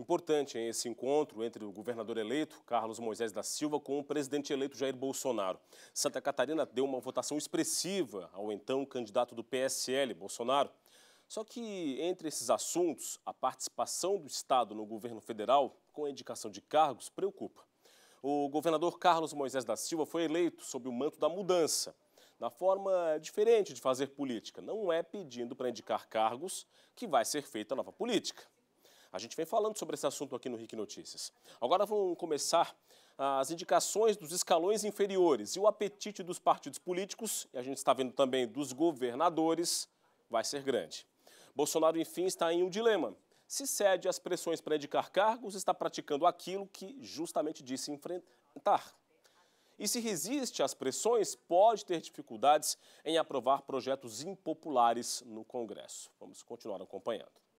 Importante hein, esse encontro entre o governador eleito, Carlos Moisés da Silva, com o presidente eleito Jair Bolsonaro. Santa Catarina deu uma votação expressiva ao então candidato do PSL, Bolsonaro. Só que, entre esses assuntos, a participação do Estado no governo federal, com a indicação de cargos, preocupa. O governador Carlos Moisés da Silva foi eleito sob o manto da mudança, na forma diferente de fazer política. Não é pedindo para indicar cargos que vai ser feita a nova política. A gente vem falando sobre esse assunto aqui no RIC Notícias. Agora vamos começar ah, as indicações dos escalões inferiores e o apetite dos partidos políticos, e a gente está vendo também dos governadores, vai ser grande. Bolsonaro, enfim, está em um dilema. Se cede às pressões para indicar cargos, está praticando aquilo que justamente disse enfrentar. E se resiste às pressões, pode ter dificuldades em aprovar projetos impopulares no Congresso. Vamos continuar acompanhando.